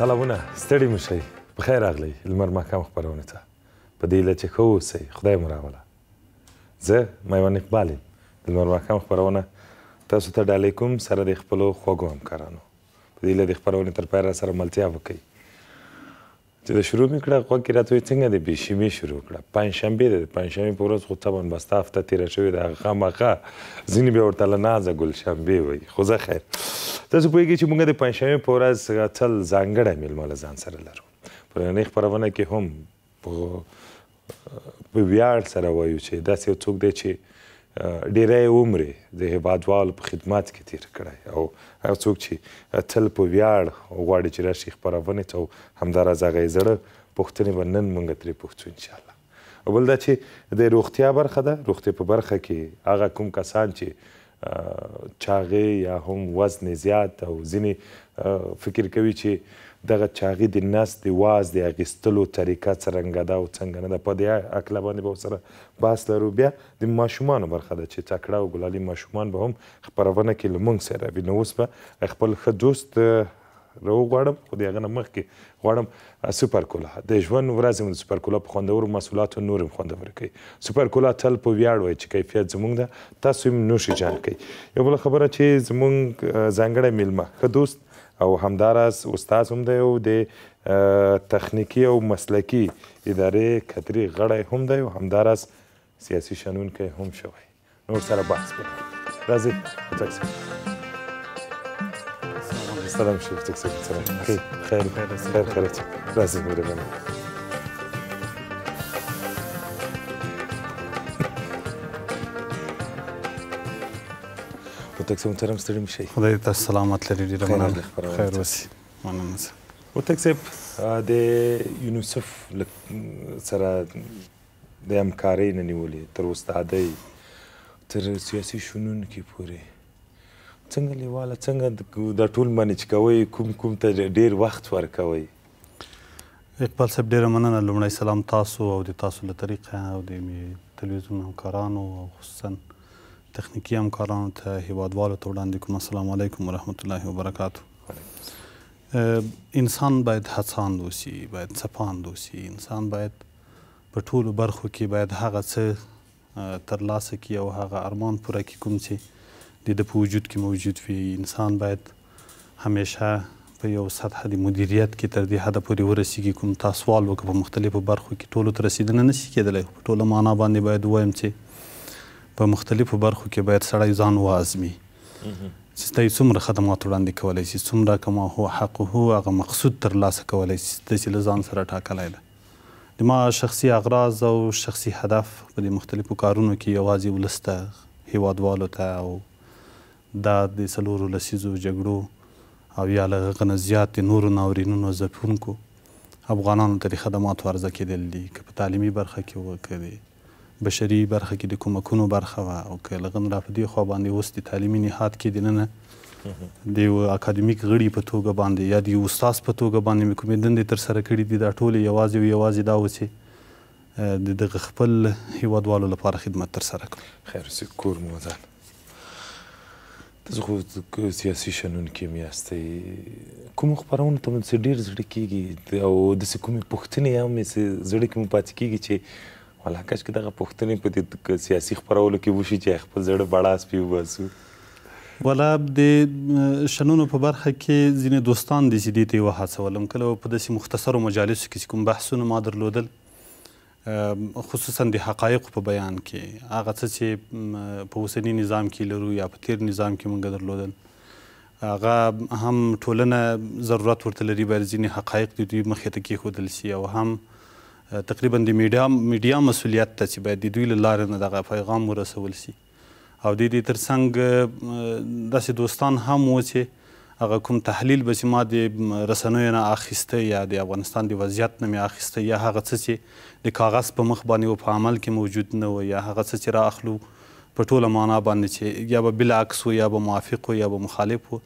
سلامونه ستړي مشئ په خیر راغلی لمر ماښام خپرونې ته په دې هیله چې ښه اوسئ خدای مو راوله زه میوان اقبال یم د لمر ماښام خپرونه تاسو ته ډالۍ کوم سره د خپلو خوږو همکارانو په دې هیله د خپرونې تر پای را سره ملتیا وکئ چې دا شروع مې کړه خو کې راته څنګه د بشمی شروع کړه پنځشنبه د پنځشنبه په ورځ خو طبعا بس هفته تیر شوې ده خامخا ځینې به ورته لنازه ګل شنبه وي خو زه خیر تاسو پوهیږئ چې موږ د پنځشنبه په ورځ تل ځانګړی میلمه له ځان سره لرو په نړۍ خبرونه کې هم په په ویار سره وایو چې داسې څوک دی چې ډیری عمر د هیوادوالو په خدمت کې تیر کړی او هر څوک چې تل په ویاړ غواړي چې راشي خبرونه ته همدارز هغه زړه پوښتنې به نن موږ ترې پوښتو ان شاء الله بل دا چې د روغتیا برخه ده روغتیا په برخه کې هغه کوم کسان چې چاغې یا هم وزن زیات او ځینې فکر کوي چې دغه چاغې د نس د واز د اغیستلو طریقه څرنګه ده او څنګه نه ده په دې هکله باندې به سره بحث لرو بیا د ماشومانو برخه ده چې تکړه او ګلالي ماشومان به هم خپرونه کې له موږ سره وي نو اوس به خپل ښه دوست راو غواړم خو د هغه نه مخکې غواړم سوپر کولا د ژوند ورځې مو د سوپر کولا په خوندورو محصولاتو نور هم خوندور کوي سوپر کولا تل په ویاړ وایي چې کیفیت زموږ ده تاسو هم نوشي جان کوي یو بله خبره چې زموږ ځانګړی میلمه ښه دوست او همداراز استاد هم دی او د تخنیکی او مسلکی ادارې کتري غړی هم دی او همداراز سیاسي شنونکی هم شوی نور سره بحث وکړو راځئ سلام شفتك سلام سلام خير خير خير خير لازم يا بني وتاكسي محترم ستړي مشي خدای تاسو سلامت لري ډیره مننه خیر وسی مننه سه وتاکسي د یونیسف سره د همکارۍ نه نیولې تر استادۍ تر سیاسي شنونکي پورې څنګه لیواله څنګه د ټول منیج کوي کوم کوم ته ډیر وخت ورکوي اقبال صاحب ډیره مننه لومړی سلام تاسو او د تاسو له طریقه او د تلویزیون همکارانو او خصوصا تخنیکی همکارانو ته هیوادوالو ته وړاندې کوم السلام علیکم ورحمت الله وبرکاتو انسان باید هڅاند اوسي باید څپاند اوسي انسان باید په ټولو برخو کې باید هغه څه ترلاسه کړي او هغه ارمان پوره کړي کوم چې د د په وجود کې موجود وي انسان باید همیشه په یو سطح د مدیریت کې تر دې حده پورې ورسیږي کوم تاسو سوال وکړ په مختلفو برخو کې ټولو ته رسیدنه نشي کېدلی په ټوله معنا باندې باید ووایم چې په مختلفو برخو کې باید سړی ځان وازمي چې ستاسو څومره خدمات وړاندې کولای شي څومره کما هو حق هو هغه مقصود ترلاسه کولای شي ستاسو له ځان سره ټاکلی ده د ما شخصي اغراض او شخصي هدف په دې مختلفو کارونو کې یوازې ولس ته هیوادوالو ته او دا د څلورو لسیزو جګړو او یا له هغه نه زیات نورو ناورینونو ځپونکو افغانانو ته د خدماتو عرضه کېدل دي که په تعلیمي برخه کې وه که د بشري برخه کې د کومکونو برخه وه او که له هغه نه را په دې خوا باندې اوس د تعلیمي نهاد کې دننه د یو اکاډمیک غړي په توګه باندې یا د یو استاز په توګه باندې مې کومې دندې ترسره کړي دي دا ټولې یوازې او یوازې دا اوسې د دغه خپل هیوادوالو لپاره خدمت ترسره کړو خیر سي کور مو ځان تاسو خو سیاسي شنون کې میاستې کوم خبرونه ته مې ډیر زړه کیږي او د څه کومې پوښتنې هم مې زړه کې مو پاتې کیږي چې ولا کاش کې دغه پوښتنې په دې سیاسي خبرولو کې وشي چې خپل زړه بڑا سپي وباسو ولا د شنونو په برخه کې ځینې دوستان د سیدی ته وهڅولم کله په داسې مختصرو مجالسو کې کوم بحثونه ما درلودل خصوصا د حقایقو په بیان کې هغه څه چې په اوسني نظام کې لرو یا په تیر نظام کې مونږ درلودل هغه هم ټولنه ضرورت ورته لري باید ځینې حقایق د دوی مخې ته کېښودل سي او هم تقریبا د میډیا میډیا مسؤلیت ته چې باید د دوی له لارې نه دغه پیغام ورسول سي او د دې ترڅنګ داسې دوستان هم و چې هغه کوم تحلیل به چې ما د رسنیو نه اخیسته یا د افغانستان د وضعیت نه مې اخیسته یا هغه څه چې د کاغذ په مخ باندې او په عمل کې موجود نه و یا هغه څه چې را اخلو په ټوله معنا باندې چې یا به بالعکس و یا به موافق و یا به مخالف و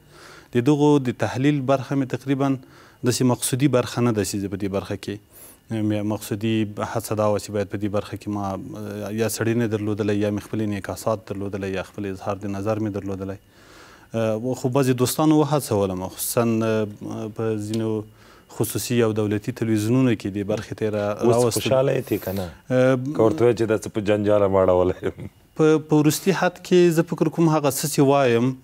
د دغو د تحلیل برخه مې تقریبا داسې مقصودي برخه نه ده چې په دې برخه کې مقصودی هڅه دا وه چې باید په دې برخه کې ما یا سړی نه درلودلی یا مې خپلې انعکاسات درلودلی یا خپل اظهار د نظر مې درلودلی خو بعضې دوستانو وهڅولم خصوصا په ځینو خصوصي او دولتي تلویزیونونو کې دې برخې ته یې راوستل خوشحاله یې تې که نه که ورته وایې چې دا څه په جنجاله واړولی یم په په ورستي حد کې زه فکر کوم هغه څه چې وایم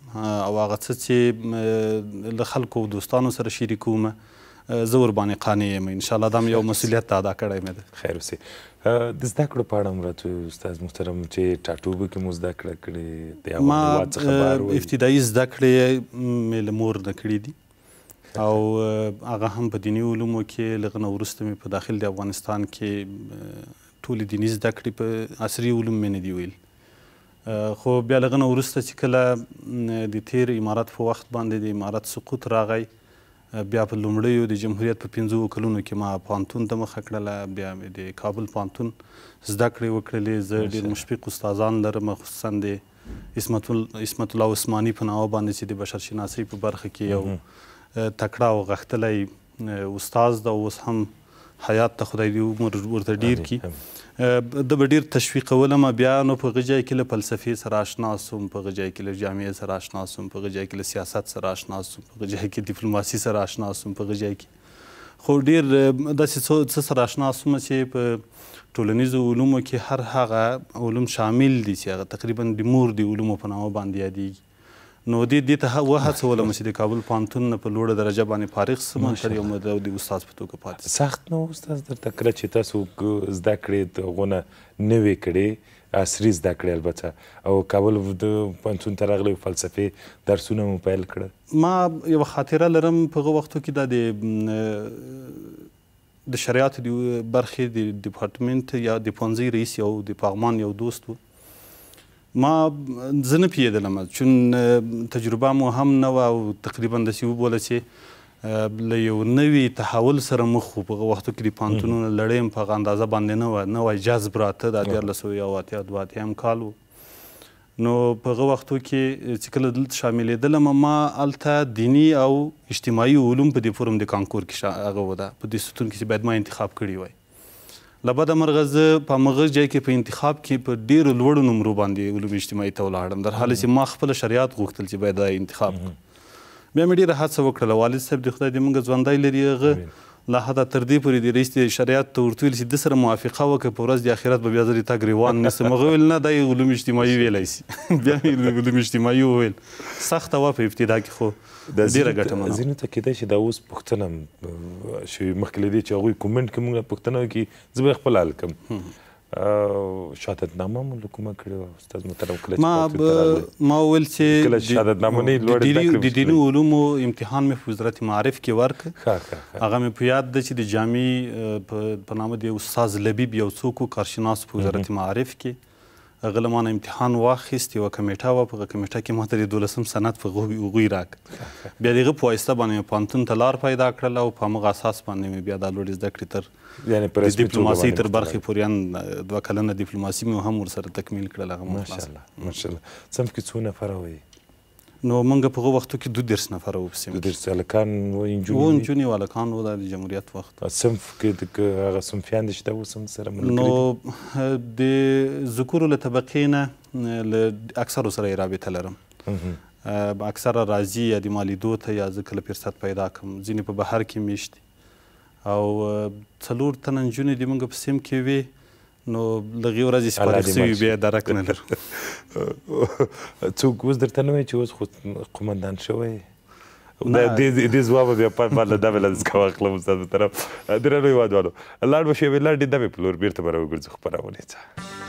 او هغه څه چې له خلکو او دوستانو سره شریکوم زه ورباندې قانع یم انشاءالله دا مې یو مسؤلیت ادا کړی مې ده خیر اوسئ د زده کړو په اړه مرته استاد محترم چې ټاټوبو کې مو زده کړه کړې د هغه مواد څخه بار وي ابتدایي زده کړې مې لمور نه کړې دي او هغه هم په دینی علومو کې لغنه ورسته مې په داخل د افغانستان کې ټول دینی زده کړې په عصري علوم مې نه دی ویل خو بیا لغنه ورسته چې کله د تیر امارات په وخت باندې د امارات سقوط راغی بیا په لومړیو د جمهوریت په پنځو کلونو کې ما پانتون ته مخه کړله بیا مې د کابل پانتون زده کړې وکړلې زه ډېر مشفق استادان لرم خصوصا د اسمت اسمت الله عثماني په نامه باندې چې د بشر شناسۍ په برخه کې یو تکړه او غښتلی استاد ده اوس هم حیات ته خدای دی عمر ورته ډیر کی د ډیر تشویقولم بیا نو په غځای کې له فلسفي سره آشنا سوم په غځای کې له جامعې سره آشنا سوم په غځای کې له سیاست سره آشنا سوم په غځای کې ډیپلوماسي سره آشنا سوم په غځای کې خو ډیر داسې څه سره آشنا سوم چې په ټولنیزو علومو کې هر هغه علوم شامل دي چې هغه تقریبا د مور دی علومو په نامه باندې یادېږي نو دې دې ته وهڅولم چې د کابل پوهنتون نه په لوړه درجه باندې فارغ سم تر یو مدرو استاد په توګه پاتې سخت نو استاد درته کله چې تاسو زده کړې غونه نوې کړې عصري زده کړې البته او کابل د پوهنتون ته راغلی فلسفې درسونه مو پیل کړل ما یو خاطره لرم په هغه وختو کې دا د د شریعت د برخې د ډپارټمنټ یا د پونځي رئیس یو د پغمان یو دوست و ما زه نه پیېدلم چون تجربه مو هم نه وه او تقریبا داسې وبوله چې له یو نوي تحول سره مخ وو په هغه وختو کې د پوهنتونونو لړۍ هم په هغه اندازه باندې نه وه نوی جذب راته دا دیارلس سوه یو اتیا دوه اتیام کال و نو په هغه وختو کې چې کله دلته شاملېدلم ما هلته دیني او اجتماعي علوم په دې فورم د کانکور کې هغه وه ده په دې ستون کې چې باید ما انتخاب کړي وای لبد مرغز په مغز ځای کې په انتخاب کې په ډیر لوړ نمرو باندې علوم اجتماعي ته ولاړم در حال چې ما خپل شریعت غوښتل چې باید انتخاب بیا مې ډیره هڅه وکړه والد صاحب د خدای دې موږ ژوندۍ لري هغه لا حتی تر دې پورې د رئیس شریعت ته ورته ویل چې د سره موافقه وکړه په ورځ د آخرت به بیا زری تاګ روان نسم غویل نه د علوم اجتماعي ویلای شي بیا یې علوم اجتماعي ویل سخت وا په ابتدا کې خو ډیره ګټه منه ځینې ته کېدای شي دا اوس پښتنه شي مخکې لدی چې هغه کومنټ کوم پښتنه کې زه به خپل حل کوم شهادتنامه مو کومه کړې وه استاد محترم کله ما ما ویل چې کله شهادتنامه نه لوړې د دیني علومو امتحان مې په وزارت معارف کې ورک هغه مې په یاد ده چې د جامع په نامه د استاد لبیب یو څوک کارشناس په وزارت معارف کې هغه له مانه امتحان واخیست یوه کمیټه وه په هغه کمیټه کې ما ته د دولسم سند په هغوی راک بیا د هغه په واسطه باندې مې پوهنتون ته لار پیدا کړله او په همغه اساس باندې مې بیا دا لوړې زده کړې تر یعنې په ډیپلوماسۍ تر برخې پورې دوه کلنه ډیپلوماسي مې هم ورسره تکمیل کړله هغه ماشاءالله ماشاءالله څه هم کې څو نفره وایي نو موږ په هغه وختو کې دوه درس نفره وو په درس هلکان و نجونې و نجونې و هلکان و د جمهوریت وخت صنف کې هغه صنفیان دي چې دا اوس هم سره نو د ذکورو له طبقې نه له اکثرو سره یې رابطه لرم اکثره راځي یا د مالیدو ته یا زه کله فرصت پیدا کړم ځینې په بهر کې میشتي او څلور تنه نجونې د موږ په سیم کې وې نو دغه ورځې سپارښت سوي بیا درک نه لرو څوک اوس درته نه وایي چې اوس خو قمندان شوی دې ځواب بیا پای باندې دا بل ځکه واخلم ستاسو طرف درنو یوادوالو لاړ به شي ویلاړ دې د پلور بیرته برابر ګرځو خبرونه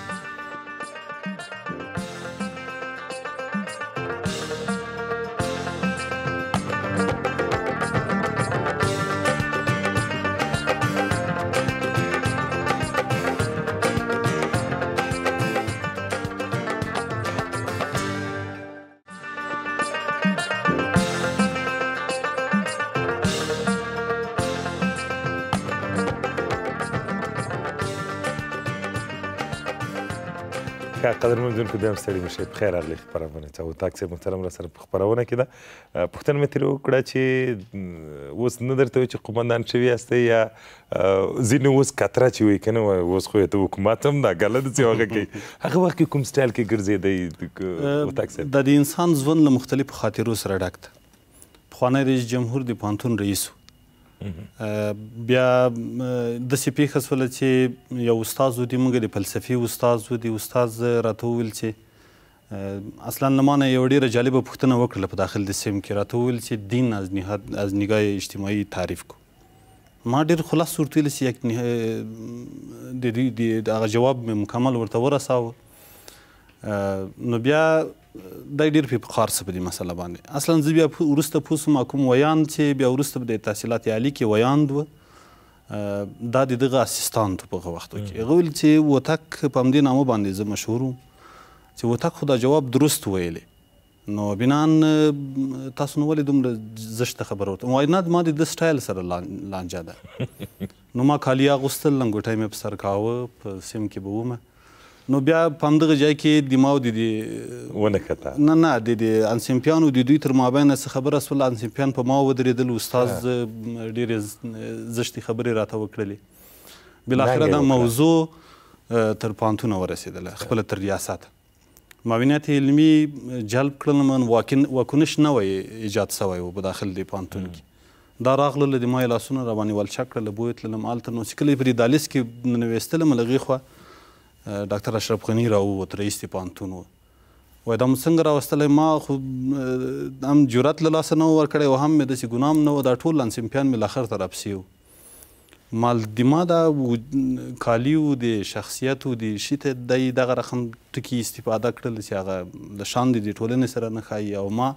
اوریدونکو بیا هم ستړي مشئ په خیر راغلي خپرونه ته او تاک صاحب محترم را سره په خپرونه کې ده پوښتنه مې ترې وکړه چې اوس نه درته وایي چې قمندان شوي یاستئ یا ځینې اوس کتره چې وایي که نه اوس خو ته حکومت هم دا غلط چې هغه کوي هغه وخت کې کوم سټایل کې ګرځېدی هوتک صاحب دا د انسان ژوند له مختلفو خاطرو سره ډک ده پخوانی رئیس جمهور د پوهنتون رئیس و بیا د سی پیخ سول چې یو استاد دی موږ د فلسفي استاد دی استاد راته ویل چې اصلا لمانه یو ډیره جالبه پوښتنه وکړله په داخل د سیم کې راته وویل چې دین از نهاد از نگاه اجتماعي تعریف کو ما ډیر خلاص صورت ویل چې یک د دې د هغه جواب مې مکمل ورته ورساوه نو بیا د ډیر په قار څه په دې مسله باندې اصلا زه بیا ورسته پوسم کوم ویان چې بیا ورسته د تحصیلات عالی کې ویان دو دا د دغه اسستانت په وختو کې غوړ چې وتک په امدی نامه باندې زه مشهور چې وتک خدا جواب درست ویلی نو بنان تاسو نو ولې دومره زشته خبره ورته وای نه ما د سټایل سره لانجا ده نو ما کالیا غوستل لنګوټای مې په سر کاوه په سیم کې بومه نو بیا په همدغه ځای کې دیماو د دې ونکته نه نه د دې انسمپیانو د دوی تر مابین څه خبره سول انسمپیان په ما ودرېدل استاد ډېر زشتي خبرې راته وکړلې بل اخره دا موضوع تر پانتونه ورسېدل خپل تر ریاست معاونیت علمی جلب کړل من واکن وکنش نه وای ایجاد سوی په داخل دی پانتون کې دا راغله د ما لاسونه روانې ولچک کړل بویت لنم آلته نو چې کلی پرې دالیس کې نوېستل ملغي خو ډاکټر اشرف غنی راووت رئیس د پانتون وای دا موږ څنګه راوستلی ما خو هم جرأت له لاسه نه ورکړی او هم مې داسې ګنام نه و دا ټول لانسیمپیان مې لاخر ته راپسې و مال دما دا کالي و د شخصیت و د شي ته دی دغه رقم ټکي استفاده کړل چې هغه د شان د ټولنې سره نه ښایي او ما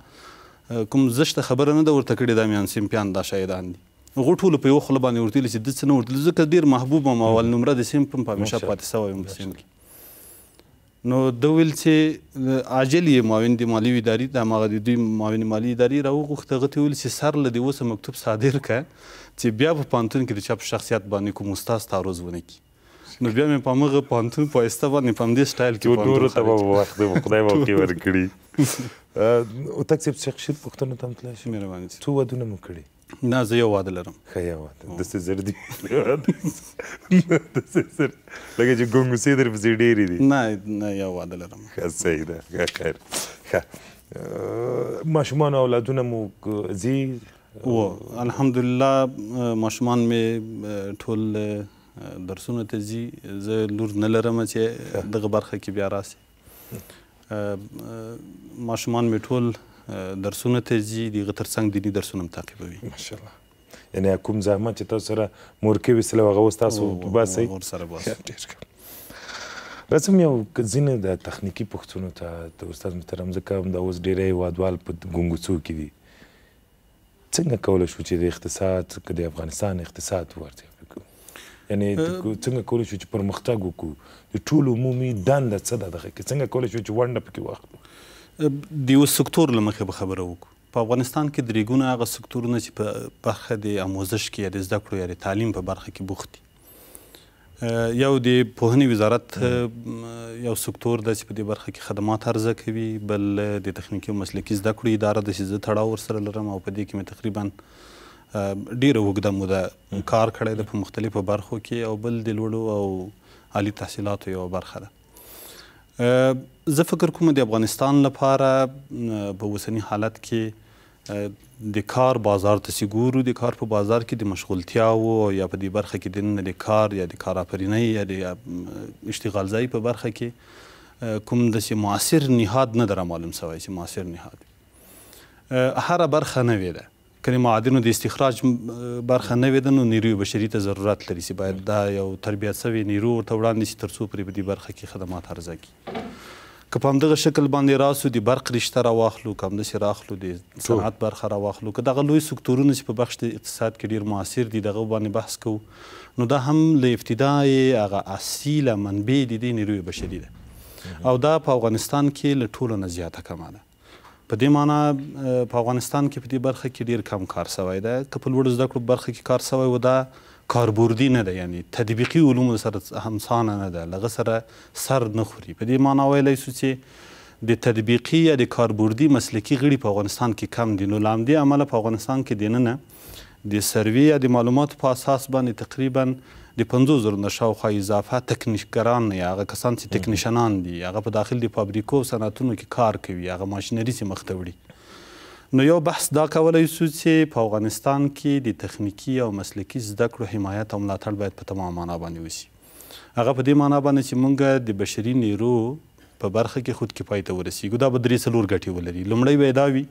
کوم زشته خبره نه ده ورته کړې دا میانسیمپیان دا شاعران دي هغه ټول په یو خله باندې ورتل چې د څه نه ورتل ځکه ډیر محبوب ما ول نمره د سیم پم په مشه پاتې سو یم سیم کې نو د ویل چې عاجل یې معاون د مالی ادارې د ماغه د دوی معاون مالی ادارې راو غوښته غته ویل چې سر له دې وسه مکتوب صادر ک چې بیا په پانتون کې د چاپ شخصیت باندې کوم استاد تعرض ونه کی نو بیا مې په مغه پانتون په استه باندې په دې سټایل کې پانتون دوره ته به وخت به خدای مو کې ورکړي او تک چې شخصیت پښتنه تم تلل شي مې روانه څو ودونه مو کړی نه زه یو واده لرم ښه یو واده داسې زر دي داسې زر لکه چې ګنګوسې در پسې ډېرې دي نه نه یو واده لرم ښه صحیح ده ښه خیر ښه ماشومان او اولادونه مو ځي و الحمدلله ماشومان مې ټول درسونه ته ځي زه لور نه لرم چې دغه برخه کې بیا راسي ماشومان مې ټول درسونه ته ځي د هغه تر څنګ دیني درسونه هم تعقیبوي ماشاءالله یعنې کوم زحمت چې تاسو سره مور کې وسله هغه اوس تاسو باسئ سره باسئ راځم یو ځینې د تخنیکی پوښتنو ته د استاد محترم ځکه همدا اوس ډېری هېوادوال په ګونګوڅو کې دي څنګه کولی شو چې د اقتصاد که د افغانستان اقتصاد ورته یعنی څنګه کولی شو چې پرمختګ وکړو د ټولو عمومي دنده څه ده دغه کې څنګه کولی شو چې ونډه پکې واخلو د یو سکتور لمخه به خبره وکړو په افغانستان کې درېګونه هغه سکتورونه چې په برخه د آموزش کې یا د زده کړو یا د تعلیم په برخه کې بوخت دي یو د پوهنې وزارت یو سکتور ده چې په دې برخه کې خدمات عرضه کوي بل د تخنیکي او مسلکي زده کړو اداره ده چې زه تړاو ورسره لرم او په دې کې مې تقریبا ډیره اوږده موده کار کړی ده په مختلفو برخو کې او بل د لوړو او عالي تحصیلاتو یوه برخه ده زه فکر کوم د افغانستان لپاره په اوسني حالت کې د کار بازار ته سیګورو د کار په بازار کې د مشغولتیا او یا په دې برخه کې د د کار یا د کار افرینۍ یا د اشتغال ځای په برخه کې کوم د سي موثر نهاد نه در معلوم سوی سي موثر نهاد هر برخه نه ویده کله معادنو د استخراج برخه نه ویدنو نیروی بشری ته ضرورت لري چې باید دا یو تربیت شوی نیرو ورته وړاندې شي ترڅو پرې په دې برخه کې خدمات عرضه کړي که په همدغه شکل باندې راسو د برق رشته راواخلو که همداسې راخلو د صنعت برخه راواخلو که دغه لوی سکتورونه چې په بخش د اقتصاد کې ډېر موثر دي دغه باندې بحث کوو نو دا هم له ابتدای هغه اصیله منبع د دې نیروی بشري ده او دا په افغانستان کې له ټولو نه زیاته کمه ده په دې معنی په افغانستان کې په دې برخه کې ډیر کم کار شوی دی که په لوړو زده کړو برخه کې کار شوی و دا کاربردي نه ده یعنی تطبیقي علوم سره همسانه نه ده لغه سره سر نه خوري په دې معنی ویلی شو چې د تطبیقي یا د کاربردي مسلکي غړي په افغانستان کې کم دي نو له همدې امله په افغانستان کې دننه د سروي یا د معلوماتو په اساس باندې تقریبا د 50000 نه شاوخوا اضافه تکنیکران یا هغه کسان چې تکنیشنان دي هغه په داخل د فابریکو صنعتونو کې کار کوي هغه ماشينري سي مختوړي نو یو بحث دا کولای شو چې په افغانستان کې د تخنیکی او مسلکی زده کړو حمایت او ملاتړ باید په تمام معنا باندې وشي هغه په دې معنا باندې چې مونږ د بشري نیرو په برخه کې خود کفایت ورسیږو دا به درې څلور ګټې ولري لومړی به دا وي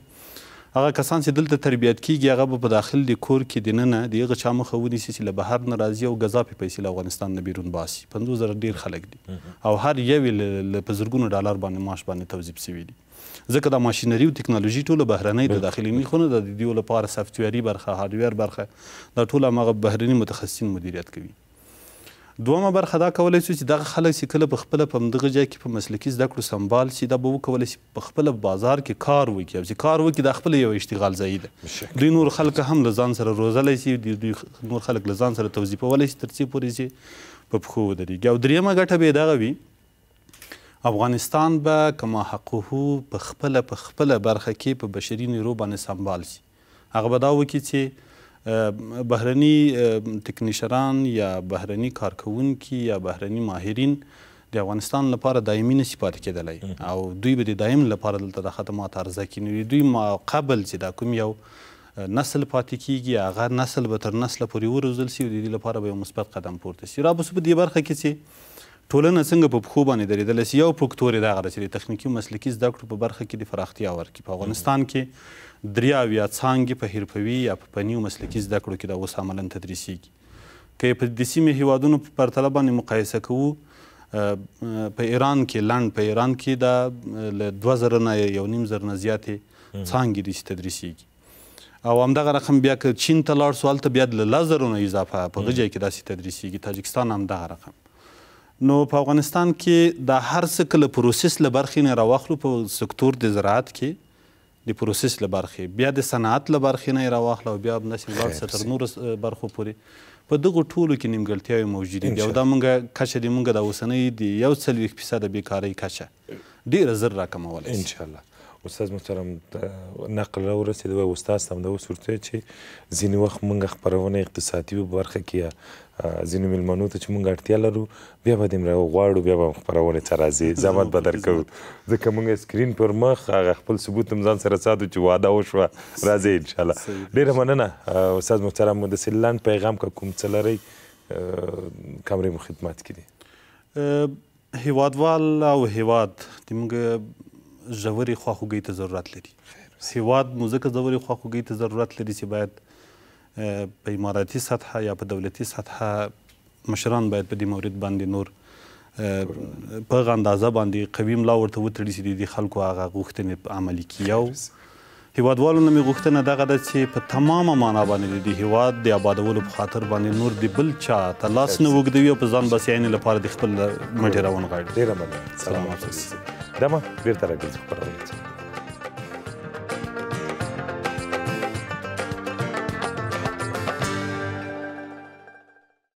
هغه کسان چې دلته تربیت کیږي هغه به په داخل دی کور کې دننه د هغه چا مخه ونیسي چې له بهر نه راځي او غذا په پیسې له افغانستان نه بیرون باسي پنځوس زره ډیر خلک دي او هر یو یې په زرګونو ډالر باندې معاش باندې توظیف شوي دي ځکه دا ماشینري او ټکنالوژي ټوله بهرنۍ ده داخلي نه خو نه د دې لپاره سافټویري برخه هارډویر برخه دا ټول هغه بهرني متخصصین مدیریت کوي دومه برخه دا کولای شو چې دغه خلک چې کله په خپله په همدغه ځای کې په مسلکي زده کړو سمبال شي دا به وکولی شي په خپله بازار کې کار وکړي او چې کار وکړي دا خپله یو اشتغال ځای ده دوی نور خلک هم له ځان سره روزلی شي دوی نور خلک له ځان سره توظیفولی شي تر څې پورې چې په پښو ودرېږي او درېیمه ګټه به یې دغه وي افغانستان به کما حقوقو په خپله په خپله برخه کې په بشري نیرو باندې سمبال شي هغه به دا وکړي چې بهرني ټکنیشران یا بهرني کارکونکي یا بهرني ماهرین د افغانستان لپاره دایمي نشي پاتې کېدلی او دوی به د دایم لپاره دلته د خدمات عرضه کوي دوی ما قبل چې دا کوم یو نسل پاتې کیږي هغه نسل به تر نسله پورې وروزل سي د دې لپاره به یو مثبت قدم پورته سي را بس په دې برخه کې چې ټولنه څنګه په پښو باندې درېدلی سي یو فکتور یې دغه ده چې د تخنیکي مسلکي زده کړو په برخه کې د پراختیا ورکړي په افغانستان کې درې اویا څانګې په حرفوي یا په فني مسلکي زده کړو کې دا اوس عملا تدریسیږي که په د سیمې هیوادونو په پرتله باندې مقایسه کوو په ایران کې لنډ په ایران کې دا له دوه زره نه یو نیم زر نه زیاتې څانګې دي چې تدریسیږي او همدغه رقم بیا که چین ته لاړ سو هلته بیا د لس زرو نه اضافه په غجی کې داسې تدریسیږي تاجکستان همدغه رقم نو په افغانستان کې د هر څه کله پروسس له برخې نه راواخلو په سکتور د زراعت کې د پروسس له برخې بیا د صنعت له برخې نه راواخلو بیا هم نشي لاړ تر نورو برخو پورې په دغه ټولو کې نیمګړتیاوې موجودې دي او دا مونږه کچه د مونږ د اوسنۍ د یو څلوېښت فیصده بېکارۍ کچه ډېره زر راکمولی ان شاء الله استاد محترم نقل راورسېد و استاد ته همدا اوس ورته چې ځینې وخت موږ خپرونه اقتصادي په برخه کې ځینې میلمنو ته چې موږ اړتیا لرو بیا به دې غواړو بیا به خپرونه ته راځي زحمت به درکوو ځکه موږ سکرین پر مخ هغه خپل ثبوت هم ځان سره ساتو چې واده وشوه راځي ان شاء الله ډیره مننه استاد محترم د سیلان پیغام کوم څه لري کمرې مو خدمت کړي هیوادوال او هیواد د موږ ژورې خواخوږۍ ته ضرورت لري هیواد مو ځکه ژورې خواخوږۍ ته ضرورت لري چې باید په اماراتي سطحه یا په دولتي سطحه مشران باید په دې مورد باندې نور په غندازه باندې قوي ملا ورته وتړي چې د خلکو هغه غوښتنې عملي کیو هیوادوالو نه غوښتنه دغه ده چې په تمامه معنا باندې د هیواد د آبادولو په خاطر باندې نور دی بل چا ته لاس نه وګدوي او په ځان بسیاینې لپاره د خپل مټې راونغاړي ډیره مننه سلام علیکم دمه بیرته راګرځو خبرونه